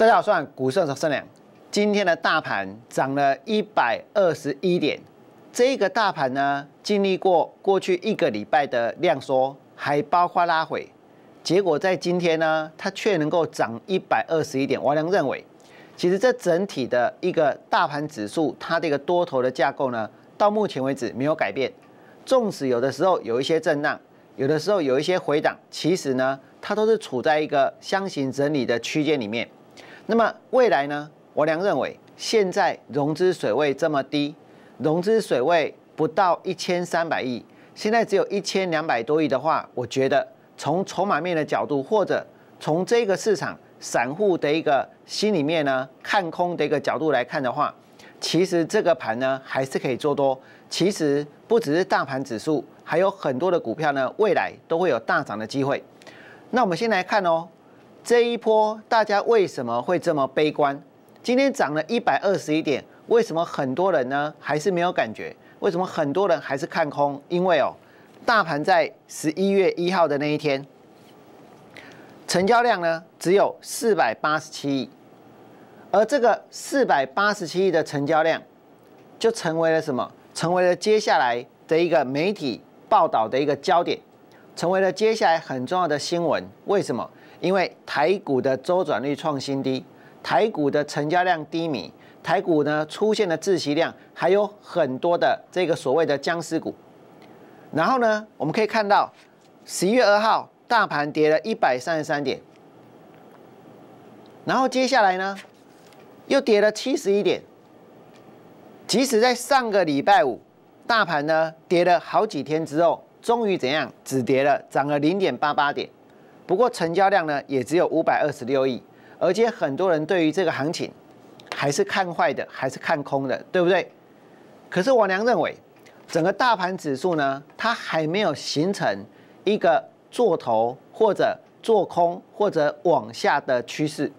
大家好，我股市小三量。今天的大盘涨了一百二十一点，这个大盘呢，经历过过去一个礼拜的量缩，还包括拉回，结果在今天呢，它却能够涨一百二十一点。王良认为，其实这整体的一个大盘指数，它这个多头的架构呢，到目前为止没有改变。纵使有的时候有一些震荡，有的时候有一些回档，其实呢，它都是处在一个箱型整理的区间里面。那么未来呢？我梁认为，现在融资水位这么低，融资水位不到一千三百亿，现在只有一千两百多亿的话，我觉得从筹码面的角度，或者从这个市场散户的一个心里面呢，看空的一个角度来看的话，其实这个盘呢还是可以做多。其实不只是大盘指数，还有很多的股票呢，未来都会有大涨的机会。那我们先来看哦。这一波大家为什么会这么悲观？今天涨了一百二十一点，为什么很多人呢还是没有感觉？为什么很多人还是看空？因为哦，大盘在十一月一号的那一天，成交量呢只有四百八十七亿，而这个四百八十七亿的成交量，就成为了什么？成为了接下来的一个媒体报道的一个焦点，成为了接下来很重要的新闻。为什么？因为台股的周转率创新低，台股的成交量低迷，台股呢出现了滞息量，还有很多的这个所谓的僵尸股。然后呢，我们可以看到十一月二号大盘跌了一百三十三点，然后接下来呢又跌了七十一点。即使在上个礼拜五大盘呢跌了好几天之后，终于怎样止跌了，涨了零点八八点。不过成交量呢也只有五百二十六亿，而且很多人对于这个行情还是看坏的，还是看空的，对不对？可是我娘认为，整个大盘指数呢，它还没有形成一个做头或者做空或者往下的趋势。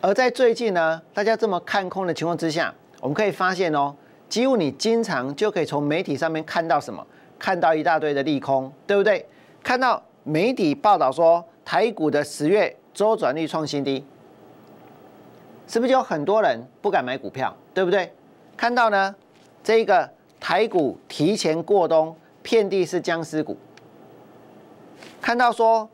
而在最近呢，大家这么看空的情况之下，我们可以发现哦，几乎你经常就可以从媒体上面看到什么，看到一大堆的利空，对不对？看到媒体报道说。台股的十月周转率创新低，是不是有很多人不敢买股票？对不对？看到呢，这个台股提前过冬，遍地是僵尸股。看到说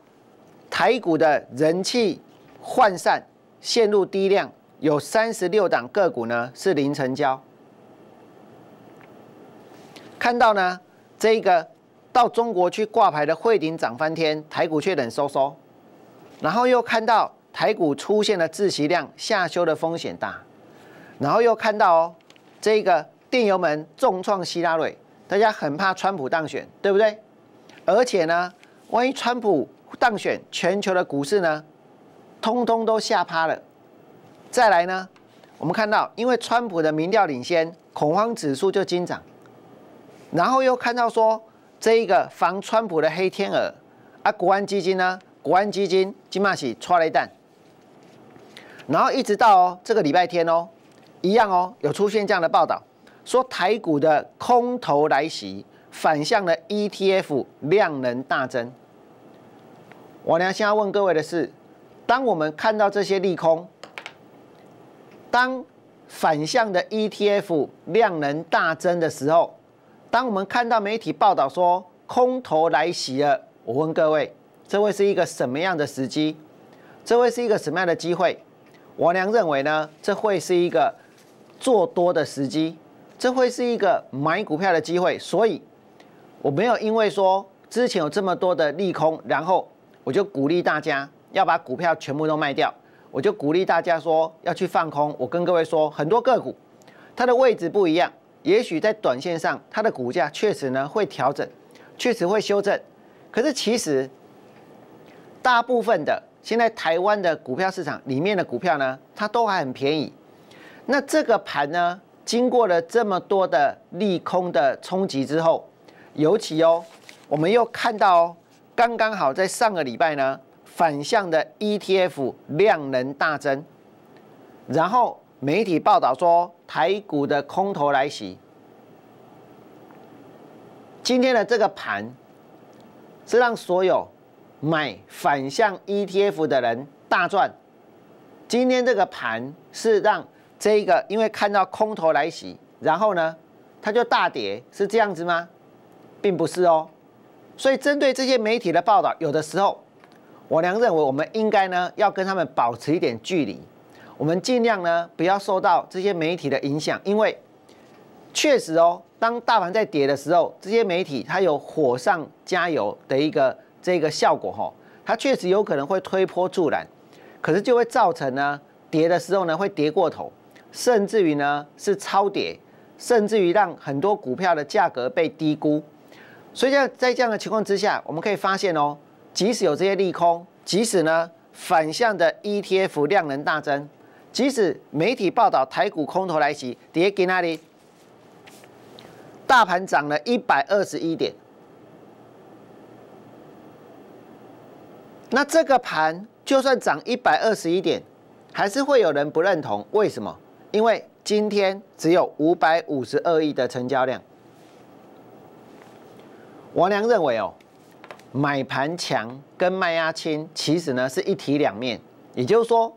台股的人气涣散，陷入低量，有三十六档个股呢是零成交。看到呢，这个到中国去挂牌的汇顶涨翻天，台股却冷飕飕。然后又看到台股出现了自息量，下修的风险大。然后又看到哦，这个电油门重创希拉瑞，大家很怕川普当选，对不对？而且呢，万一川普当选，全球的股市呢，通通都吓趴了。再来呢，我们看到因为川普的民调领先，恐慌指数就金涨。然后又看到说这一个防川普的黑天鹅，啊，国安基金呢？国安基金金马喜抓了一然后一直到哦这个礼拜天哦，一样哦有出现这样的报道，说台股的空头来袭，反向的 ETF 量能大增。我呢现在问各位的是，当我们看到这些利空，当反向的 ETF 量能大增的时候，当我们看到媒体报道说空头来袭了，我问各位。这会是一个什么样的时机？这会是一个什么样的机会？王良认为呢？这会是一个做多的时机，这会是一个买股票的机会。所以我没有因为说之前有这么多的利空，然后我就鼓励大家要把股票全部都卖掉。我就鼓励大家说要去放空。我跟各位说，很多个股它的位置不一样，也许在短线上它的股价确实呢会调整，确实会修正。可是其实。大部分的现在台湾的股票市场里面的股票呢，它都还很便宜。那这个盘呢，经过了这么多的利空的冲击之后，尤其哦，我们又看到哦，刚刚好在上个礼拜呢，反向的 ETF 量能大增，然后媒体报道说台股的空头来袭，今天的这个盘是让所有。买反向 ETF 的人大赚。今天这个盘是让这个，因为看到空头来袭，然后呢，它就大跌，是这样子吗？并不是哦。所以针对这些媒体的报道，有的时候我娘认为我们应该呢要跟他们保持一点距离，我们尽量呢不要受到这些媒体的影响，因为确实哦，当大盘在跌的时候，这些媒体它有火上加油的一个。这个效果哈，它确实有可能会推波助澜，可是就会造成呢，跌的时候呢会跌过头，甚至于呢是超跌，甚至于让很多股票的价格被低估。所以，在在这样的情况之下，我们可以发现哦，即使有这些利空，即使呢反向的 ETF 量能大增，即使媒体报道台股空头来袭，跌给那里？大盘涨了一百二十一点。那这个盘就算涨一百二十一点，还是会有人不认同。为什么？因为今天只有五百五十二亿的成交量。王良认为哦，买盘强跟卖压轻，其实呢是一体两面。也就是说，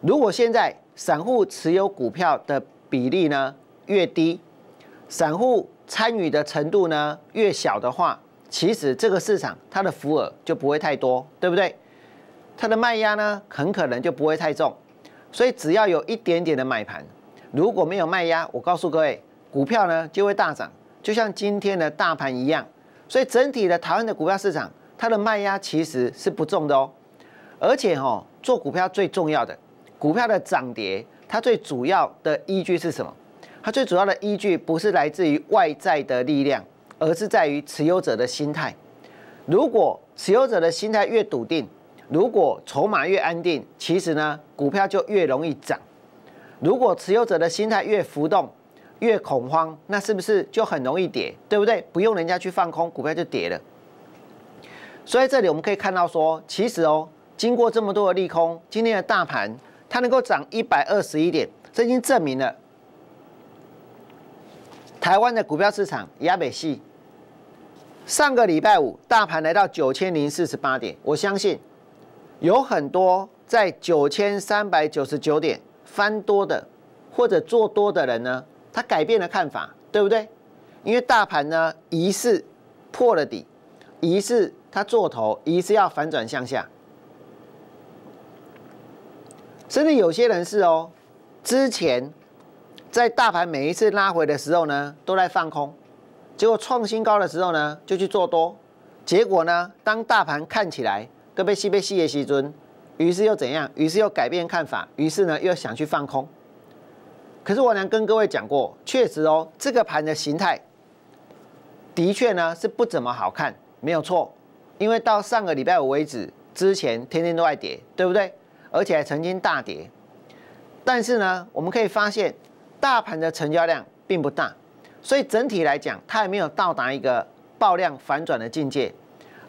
如果现在散户持有股票的比例呢越低，散户参与的程度呢越小的话。其实这个市场它的浮耳就不会太多，对不对？它的卖压呢很可能就不会太重，所以只要有一点点的买盘，如果没有卖压，我告诉各位，股票呢就会大涨，就像今天的大盘一样。所以整体的台湾的股票市场，它的卖压其实是不重的哦。而且哈，做股票最重要的股票的涨跌，它最主要的依据是什么？它最主要的依据不是来自于外在的力量。而是在于持有者的心态，如果持有者的心态越笃定，如果筹码越安定，其实呢，股票就越容易涨。如果持有者的心态越浮动，越恐慌，那是不是就很容易跌？对不对？不用人家去放空，股票就跌了。所以这里我们可以看到说，其实哦，经过这么多的利空，今天的大盘它能够涨一百二十一点，这已经证明了。台湾的股票市场亚美系，上个礼拜五大盘来到九千零四十八点，我相信有很多在九千三百九十九点翻多的或者做多的人呢，他改变了看法，对不对？因为大盘呢，一似破了底，一似它做头，一似要反转向下，甚至有些人是哦，之前。在大盘每一次拉回的时候呢，都在放空，结果创新高的时候呢，就去做多，结果呢，当大盘看起来各被吸被吸也吸尊，于是又怎样？于是又改变看法，于是呢又想去放空。可是我能跟各位讲过，确实哦，这个盘的形态的确呢是不怎么好看，没有错，因为到上个礼拜五为止，之前天天都在跌，对不对？而且还曾经大跌，但是呢，我们可以发现。大盘的成交量并不大，所以整体来讲，它还没有到达一个爆量反转的境界。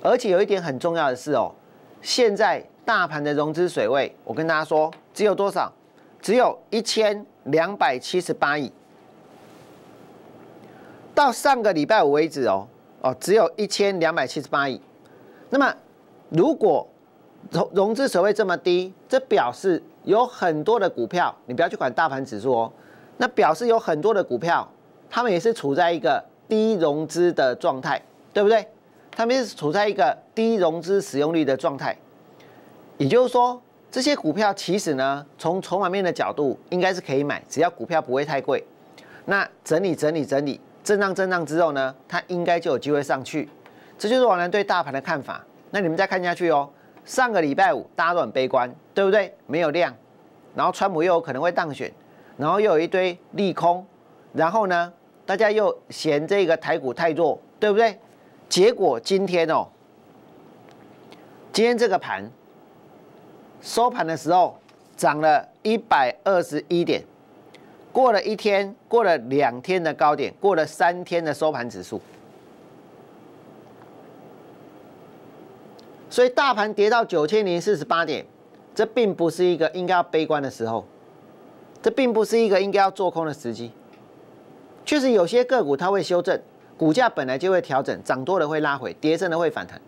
而且有一点很重要的是哦，现在大盘的融资水位，我跟大家说，只有多少？只有一千两百七十八亿。到上个礼拜五为止哦，哦，只有一千两百七十八亿。那么，如果融融资水位这么低，这表示有很多的股票，你不要去管大盘指数哦。那表示有很多的股票，他们也是处在一个低融资的状态，对不对？他们是处在一个低融资使用率的状态，也就是说，这些股票其实呢，从筹码面的角度，应该是可以买，只要股票不会太贵。那整理整理整理，震荡震荡之后呢，它应该就有机会上去。这就是王然对大盘的看法。那你们再看下去哦，上个礼拜五大家都很悲观，对不对？没有量，然后川普又有可能会当选。然后又有一堆利空，然后呢，大家又嫌这个台股太弱，对不对？结果今天哦，今天这个盘收盘的时候涨了一百二十一点，过了一天，过了两天的高点，过了三天的收盘指数，所以大盘跌到九千零四十八点，这并不是一个应该要悲观的时候。这并不是一个应该要做空的时机。确实有些个股它会修正，股价本来就会调整，涨多了会拉回，跌升了会反弹。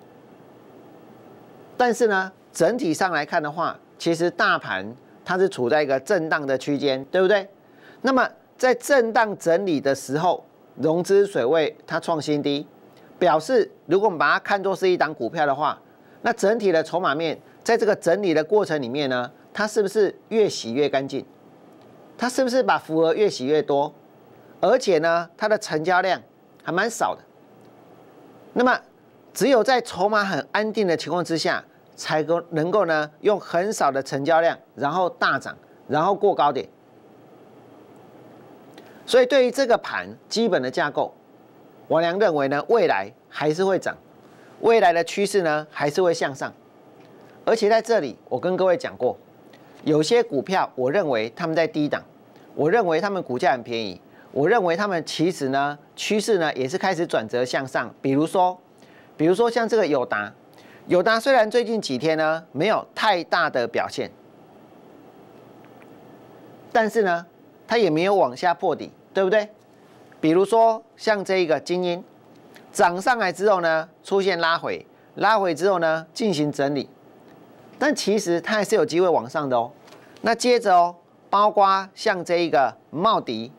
但是呢，整体上来看的话，其实大盘它是处在一个震荡的区间，对不对？那么在震荡整理的时候，融资水位它创新低，表示如果我们把它看作是一档股票的话，那整体的筹码面在这个整理的过程里面呢，它是不是越洗越干净？它是不是把幅额越洗越多，而且呢，它的成交量还蛮少的。那么，只有在筹码很安定的情况之下，才够能够呢用很少的成交量，然后大涨，然后过高点。所以对于这个盘基本的架构，王良认为呢，未来还是会涨，未来的趋势呢还是会向上。而且在这里，我跟各位讲过。有些股票，我认为他们在低档，我认为他们股价很便宜，我认为他们其实呢趋势呢也是开始转折向上。比如说，比如说像这个友达，友达虽然最近几天呢没有太大的表现，但是呢它也没有往下破底，对不对？比如说像这一个精英，涨上来之后呢出现拉回，拉回之后呢进行整理。但其实它还是有机会往上的哦。那接着哦，包括像这一个茂迪，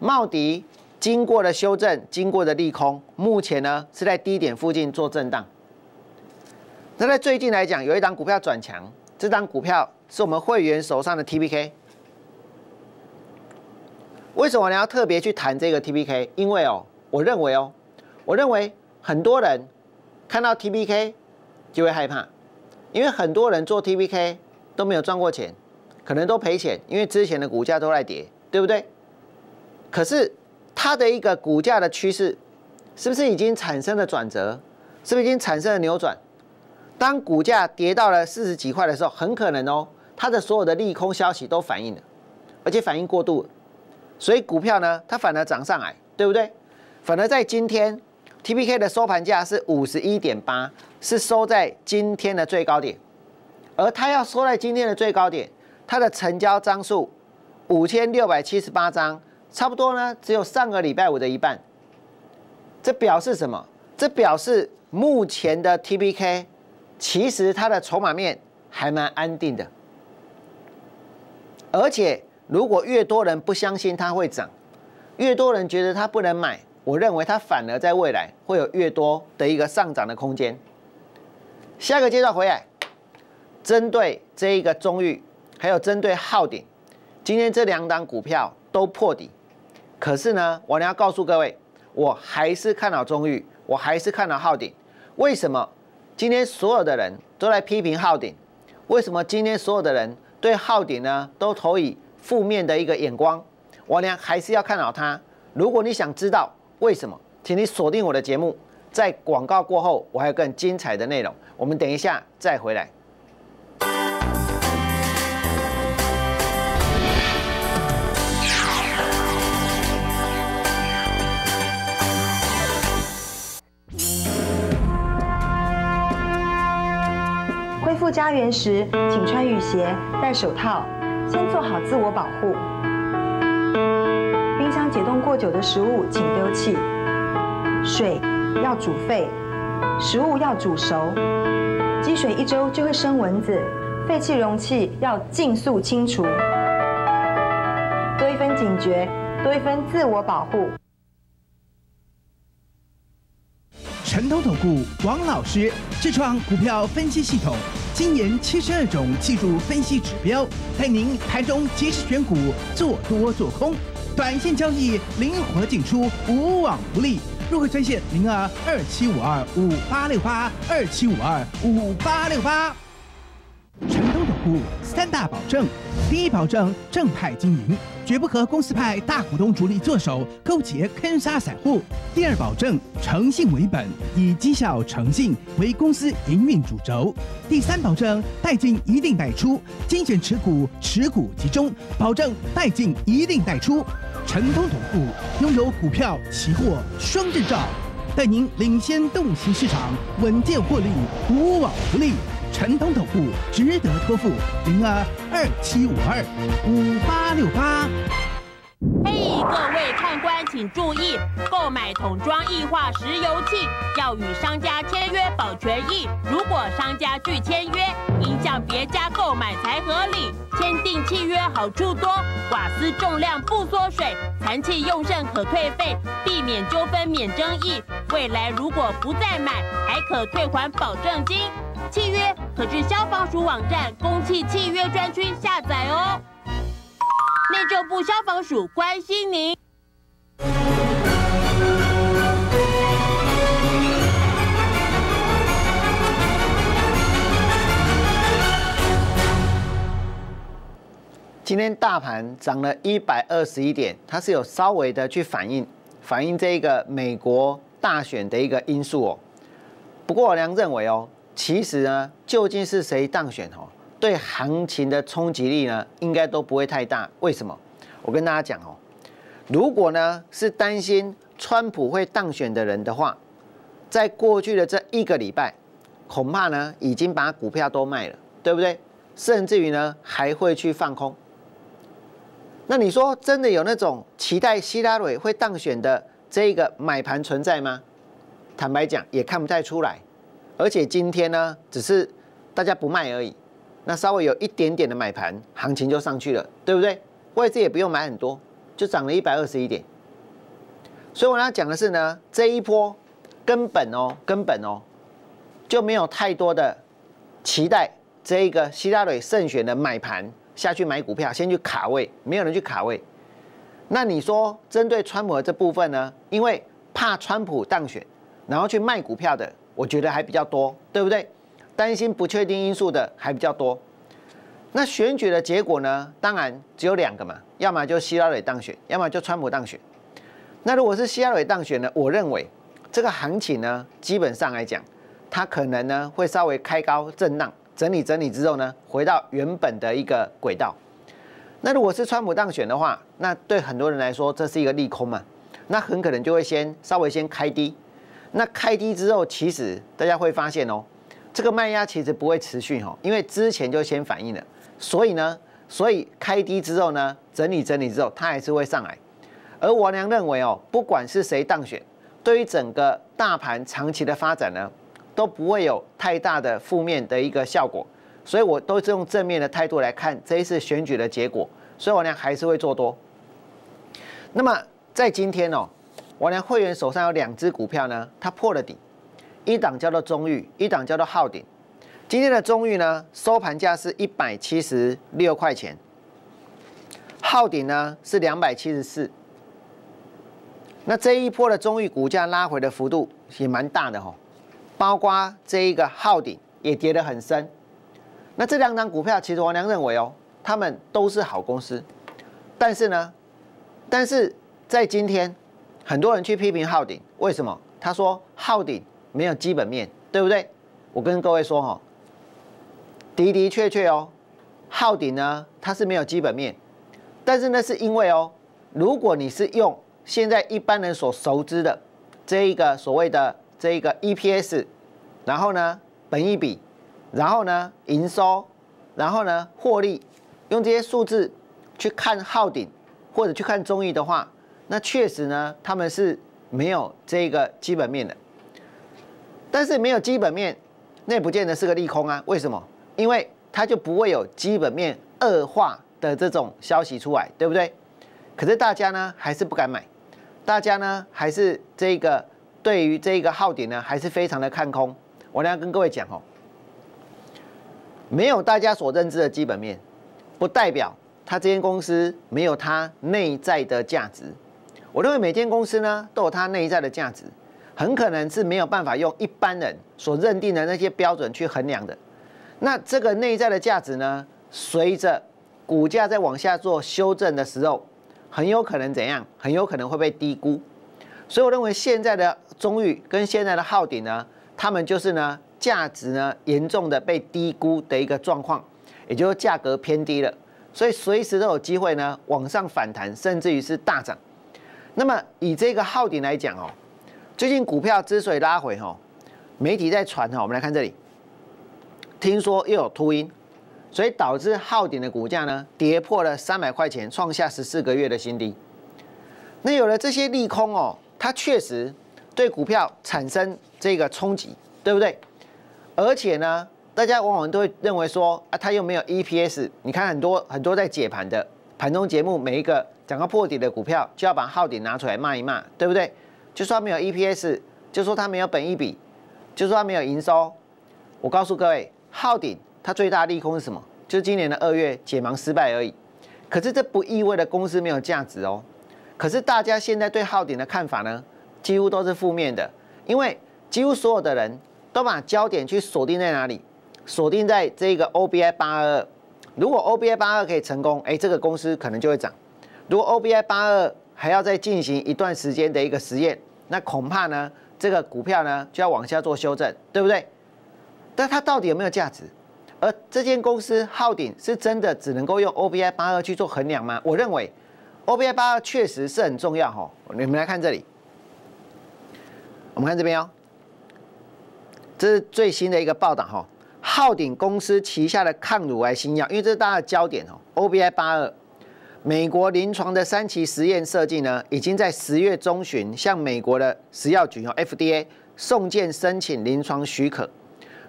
茂迪经过的修正，经过的利空，目前呢是在低点附近做震荡。那在最近来讲，有一档股票转强，这档股票是我们会员手上的 T B K。为什么你要特别去谈这个 T B K？因为哦，我认为哦，我认为很多人看到 T B K 就会害怕。因为很多人做 T P K 都没有赚过钱，可能都赔钱，因为之前的股价都在跌，对不对？可是它的一个股价的趋势，是不是已经产生了转折？是不是已经产生了扭转？当股价跌到了四十几块的时候，很可能哦，它的所有的利空消息都反映了，而且反应过度，所以股票呢，它反而涨上来，对不对？反而在今天 T P K 的收盘价是五十一点八。是收在今天的最高点，而它要收在今天的最高点，它的成交张数五千六百七十八张，差不多呢，只有上个礼拜五的一半。这表示什么？这表示目前的 t b k 其实它的筹码面还蛮安定的。而且如果越多人不相信它会涨，越多人觉得它不能买，我认为它反而在未来会有越多的一个上涨的空间。下个阶段回来，针对这一个中裕，还有针对浩鼎，今天这两档股票都破底，可是呢，我娘要告诉各位，我还是看好中裕，我还是看好浩鼎。为什么？今天所有的人都来批评浩鼎，为什么今天所有的人对浩鼎呢都投以负面的一个眼光？我娘还是要看好它。如果你想知道为什么，请你锁定我的节目。在广告过后，我还有更精彩的内容，我们等一下再回来。恢复家园时，请穿雨鞋、戴手套，先做好自我保护。冰箱解冻过久的食物，请丢弃。水。要煮沸，食物要煮熟，积水一周就会生蚊子，废弃容器要尽速清除。多一分警觉，多一分自我保护。陈投投顾王老师智创股票分析系统，今年七十二种技术分析指标，陪您盘中及时选股，做多做空，短线交易灵活进出，无往不利。入会专线零二二七五二五八六八二七五二五八六八。成都总部三大保证：第一保证正派经营，绝不和公司派大股东主力坐手勾结坑杀散户；第二保证诚信为本，以绩效诚信为公司营运主轴；第三保证带进一定带出，精选持股，持股集中，保证带进一定带出。陈通投顾拥有股票、期货双证照，带您领先洞悉市场，稳健获利，无往不利。陈通投顾值得托付，零二二七五二五八六八。各位看官请注意，购买桶装液化石油气要与商家签约保权益。如果商家拒签约，应向别家购买才合理。签订契约好处多，瓦斯重量不缩水，残气用剩可退费，避免纠纷免争议。未来如果不再买，还可退还保证金。契约可去消防署网站“公契契约”专区下载哦。内政部消防署关心您。今天大盘涨了一百二十一点，它是有稍微的去反映反映这一个美国大选的一个因素哦。不过我俩认为哦，其实呢，究竟是谁当选哦？对行情的冲击力呢，应该都不会太大。为什么？我跟大家讲哦，如果呢是担心川普会当选的人的话，在过去的这一个礼拜，恐怕呢已经把股票都卖了，对不对？甚至于呢还会去放空。那你说真的有那种期待希拉里会当选的这个买盘存在吗？坦白讲，也看不太出来。而且今天呢，只是大家不卖而已。那稍微有一点点的买盘，行情就上去了，对不对？位置也不用买很多，就涨了一百二十一点。所以我要讲的是呢，这一波根本哦，根本哦就没有太多的期待这个希拉里胜选的买盘下去买股票，先去卡位，没有人去卡位。那你说针对川普的这部分呢？因为怕川普当选，然后去卖股票的，我觉得还比较多，对不对？担心不确定因素的还比较多。那选举的结果呢？当然只有两个嘛，要么就希拉里当选，要么就川普当选。那如果是希拉里当选呢？我认为这个行情呢，基本上来讲，它可能呢会稍微开高震荡，整理整理之后呢，回到原本的一个轨道。那如果是川普当选的话，那对很多人来说这是一个利空嘛，那很可能就会先稍微先开低。那开低之后，其实大家会发现哦。这个卖压其实不会持续哦，因为之前就先反应了，所以呢，所以开低之后呢，整理整理之后，它还是会上来。而我娘认为哦，不管是谁当选，对于整个大盘长期的发展呢，都不会有太大的负面的一个效果，所以我都是用正面的态度来看这一次选举的结果，所以我娘还是会做多。那么在今天哦，我娘会员手上有两只股票呢，它破了底。一档叫做中裕，一档叫做浩鼎。今天的中裕呢，收盘价是一百七十六块钱，浩鼎呢是两百七十四。那这一波的中裕股价拉回的幅度也蛮大的哈，包括这一个浩鼎也跌得很深。那这两张股票，其实王良认为哦，他们都是好公司，但是呢，但是在今天，很多人去批评浩鼎，为什么？他说浩鼎。没有基本面对不对？我跟各位说哈，的的确确哦，浩鼎呢它是没有基本面，但是呢是因为哦，如果你是用现在一般人所熟知的这一个所谓的这一个 EPS，然后呢本一比，然后呢营收，然后呢获利，用这些数字去看浩鼎或者去看综艺的话，那确实呢他们是没有这个基本面的。但是没有基本面，那不见得是个利空啊？为什么？因为它就不会有基本面恶化的这种消息出来，对不对？可是大家呢还是不敢买，大家呢还是这个对于这个号点呢还是非常的看空。我来跟各位讲哦，没有大家所认知的基本面，不代表它这间公司没有它内在的价值。我认为每间公司呢都有它内在的价值。很可能是没有办法用一般人所认定的那些标准去衡量的。那这个内在的价值呢，随着股价在往下做修正的时候，很有可能怎样？很有可能会被低估。所以我认为现在的中裕跟现在的号鼎呢，他们就是呢价值呢严重的被低估的一个状况，也就是价格偏低了。所以随时都有机会呢往上反弹，甚至于是大涨。那么以这个号鼎来讲哦。最近股票之所以拉回哈，媒体在传哈，我们来看这里，听说又有秃鹰，所以导致昊鼎的股价呢跌破了三百块钱，创下十四个月的新低。那有了这些利空哦，它确实对股票产生这个冲击，对不对？而且呢，大家往往都会认为说啊，它又没有 EPS，你看很多很多在解盘的盘中节目，每一个讲到破底的股票，就要把昊鼎拿出来骂一骂，对不对？就说它没有 EPS，就说它没有本益比，就说它没有营收。我告诉各位，昊鼎它最大的利空是什么？就是今年的二月解盲失败而已。可是这不意味着公司没有价值哦。可是大家现在对昊鼎的看法呢，几乎都是负面的，因为几乎所有的人都把焦点去锁定在哪里？锁定在这个 OBI 八二。如果 OBI 八二可以成功，哎，这个公司可能就会涨。如果 OBI 八二还要再进行一段时间的一个实验。那恐怕呢，这个股票呢就要往下做修正，对不对？但它到底有没有价值？而这间公司浩鼎是真的只能够用 OBI 八二去做衡量吗？我认为 OBI 八二确实是很重要哈。你们来看这里，我们看这边哦，这是最新的一个报道哈。浩鼎公司旗下的抗乳癌新药，因为这是大家的焦点哦，OBI 八二。美国临床的三期实验设计呢，已经在十月中旬向美国的食药局用 f d a 送件申请临床许可。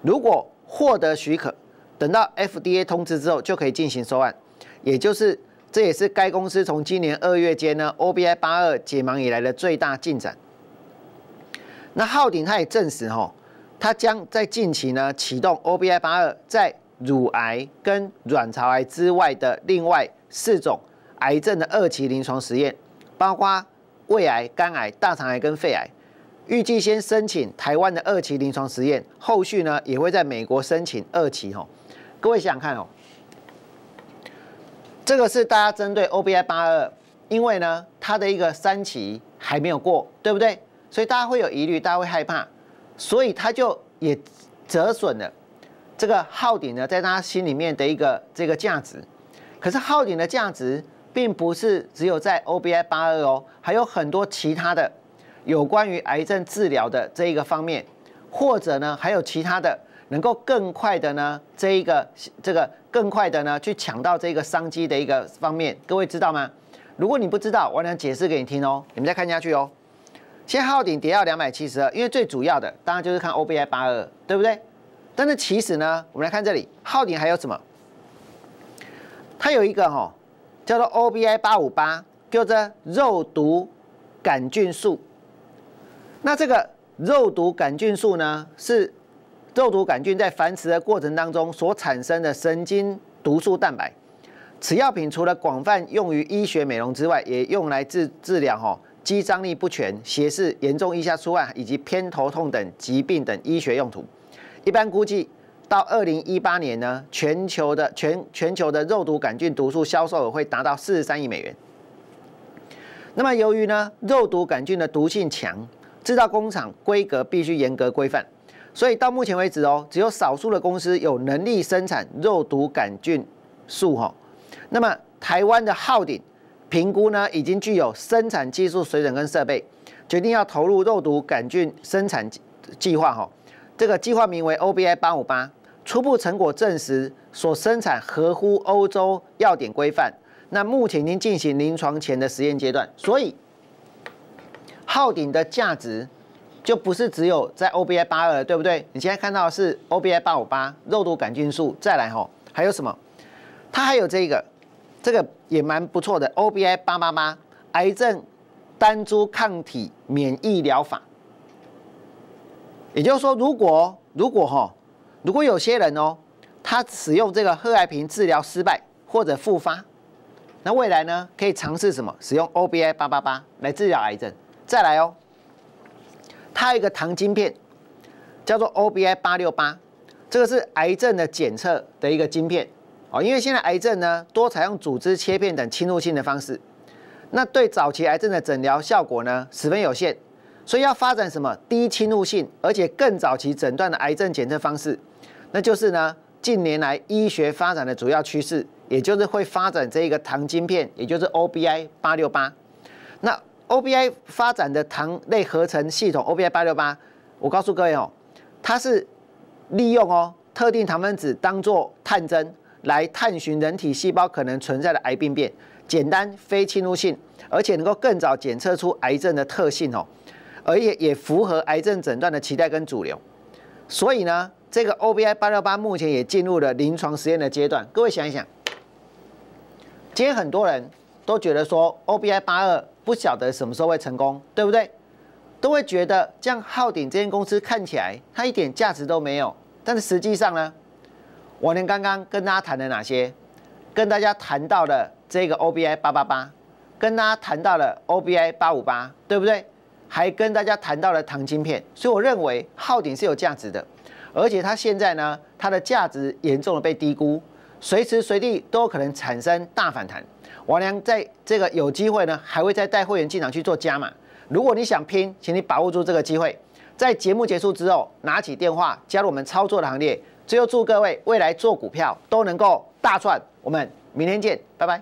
如果获得许可，等到 FDA 通知之后，就可以进行收案。也就是，这也是该公司从今年二月间呢 OBI 八二解盲以来的最大进展。那浩鼎他也证实吼，他将在近期呢启动 OBI 八二在乳癌跟卵巢癌之外的另外四种。癌症的二期临床实验，包括胃癌、肝癌、大肠癌跟肺癌，预计先申请台湾的二期临床实验，后续呢也会在美国申请二期。吼，各位想想看哦，这个是大家针对 O B I 八二，因为呢它的一个三期还没有过，对不对？所以大家会有疑虑，大家会害怕，所以它就也折损了这个耗顶呢，在大家心里面的一个这个价值。可是耗顶的价值。并不是只有在 O B I 八二哦，还有很多其他的有关于癌症治疗的这一个方面，或者呢，还有其他的能够更快的呢这一个这个更快的呢去抢到这个商机的一个方面，各位知道吗？如果你不知道，我想解释给你听哦，你们再看下去哦。现在顶跌到两百七十二，因为最主要的当然就是看 O B I 八二，对不对？但是其实呢，我们来看这里，号顶还有什么？它有一个哈。叫做 O B I 八五八，叫做肉毒杆菌素。那这个肉毒杆菌素呢，是肉毒杆菌在繁殖的过程当中所产生的神经毒素蛋白。此药品除了广泛用于医学美容之外，也用来治治疗哈肌张力不全、斜视、严重以下出汗以及偏头痛等疾病等医学用途。一般估计。到二零一八年呢，全球的全全球的肉毒杆菌毒素销售额会达到四十三亿美元。那么由于呢，肉毒杆菌的毒性强，制造工厂规格必须严格规范，所以到目前为止哦，只有少数的公司有能力生产肉毒杆菌素哈。那么台湾的浩鼎评估呢，已经具有生产技术水准跟设备，决定要投入肉毒杆菌生产计划哈。这个计划名为 OBI 八五八。初步成果证实所生产合乎欧洲药典规范。那目前已经进行临床前的实验阶段，所以耗顶的价值就不是只有在 OBI 八二了，对不对？你现在看到是 OBI 八五八肉毒杆菌素，再来哈，还有什么？它还有这个，这个也蛮不错的 OBI 八八八癌症单株抗体免疫疗法。也就是说，如果如果哈。如果有些人哦，他使用这个贺癌平治疗失败或者复发，那未来呢可以尝试什么？使用 OBI 八八八来治疗癌症。再来哦，它一个糖晶片叫做 OBI 八六八，这个是癌症的检测的一个晶片哦。因为现在癌症呢多采用组织切片等侵入性的方式，那对早期癌症的诊疗效果呢十分有限，所以要发展什么低侵入性而且更早期诊断的癌症检测方式。那就是呢，近年来医学发展的主要趋势，也就是会发展这一个糖晶片，也就是 O B I 八六八。那 O B I 发展的糖类合成系统 O B I 八六八，我告诉各位哦，它是利用哦特定糖分子当做探针来探寻人体细胞可能存在的癌病变，简单、非侵入性，而且能够更早检测出癌症的特性哦，而且也符合癌症诊断的期待跟主流。所以呢。这个 O B I 八六八目前也进入了临床实验的阶段。各位想一想，今天很多人都觉得说 O B I 八二不晓得什么时候会成功，对不对？都会觉得这样昊鼎这间公司看起来它一点价值都没有。但是实际上呢，我连刚刚跟大家谈的哪些，跟大家谈到了这个 O B I 八八八，跟大家谈到了 O B I 八五八，对不对？还跟大家谈到了糖晶片，所以我认为浩鼎是有价值的。而且它现在呢，它的价值严重的被低估，随时随地都可能产生大反弹。王良在这个有机会呢，还会再带会员进场去做加码。如果你想拼，请你把握住这个机会，在节目结束之后拿起电话加入我们操作的行列。最后祝各位未来做股票都能够大赚。我们明天见，拜拜。